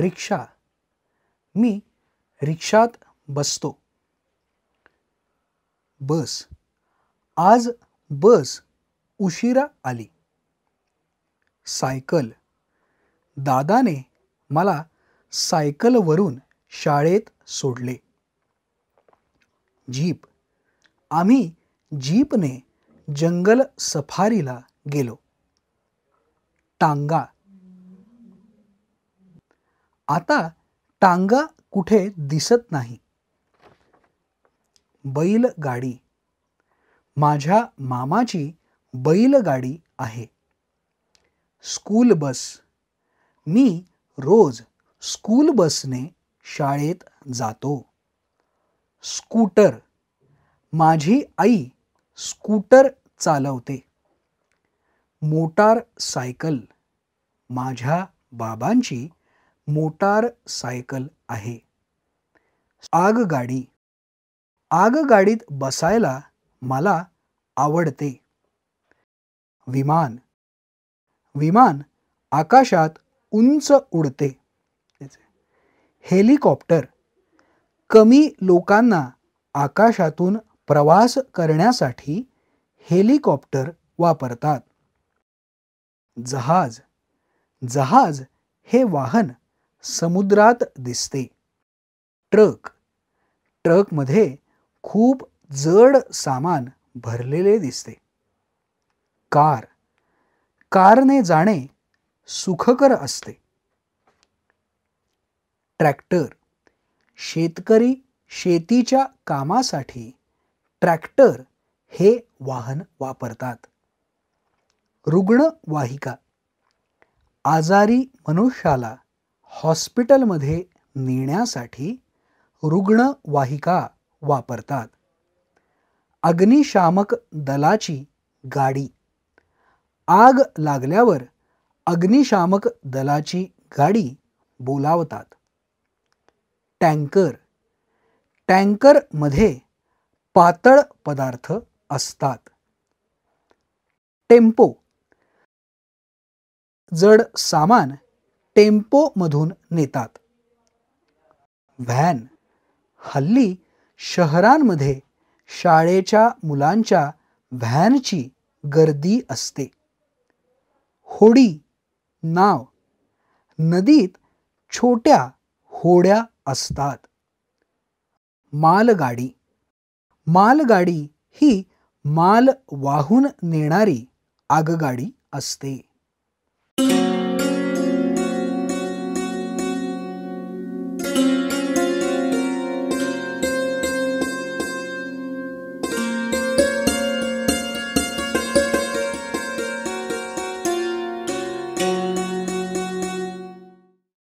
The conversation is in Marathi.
रिक्षा मी रिक्षात बसतो बस आज बस उशिरा आली सायकल दादाने मला सायकलवरून शाळेत सोडले जीप आम्ही जीपने जंगल सफारीला गेलो टांगा आता टांगा कुठे दिसत नाही बैलगाडी माझ्या मामाची बैलगाडी आहे स्कूल बस मी रोज स्कूल बसने शाळेत जातो स्कूटर माझी आई स्कूटर चालवते मोटार सायकल माझ्या बाबांची मोटार सायकल आहे आगगाडी आगगाडीत बसायला मला आवडते विमान विमान आकाशात उंच उडते हेलिकॉप्टर कमी लोकांना आकाशातून प्रवास करण्यासाठी हेलिकॉप्टर वापरतात जहाज जहाज हे वाहन समुद्रात दिसते ट्रक ट्रक मध्ये खूप जड सामान भरलेले दिसते कार कारने जाणे सुखकर असते ट्रॅक्टर शेतकरी शेतीच्या कामासाठी ट्रॅक्टर हे वाहन वापरतात रुग्णवाहिका आजारी मनुष्याला हॉस्पिटलमध्ये नेण्यासाठी रुग्णवाहिका वापरतात अग्निशामक दलाची गाडी आग लागल्यावर अग्निशामक दलाची गाडी बोलावतात टँकर टँकरमध्ये पातळ पदार्थ असतात टेम्पो जड सामान टेम्पोमधून नेतात व्हॅन हल्ली शहरांमध्ये शाळेच्या मुलांच्या व्हॅनची गर्दी असते होडी नाव नदीत छोट्या होड्या असतात मालगाडी मालगाडी ही माल वाहून नेणारी आगगाडी असते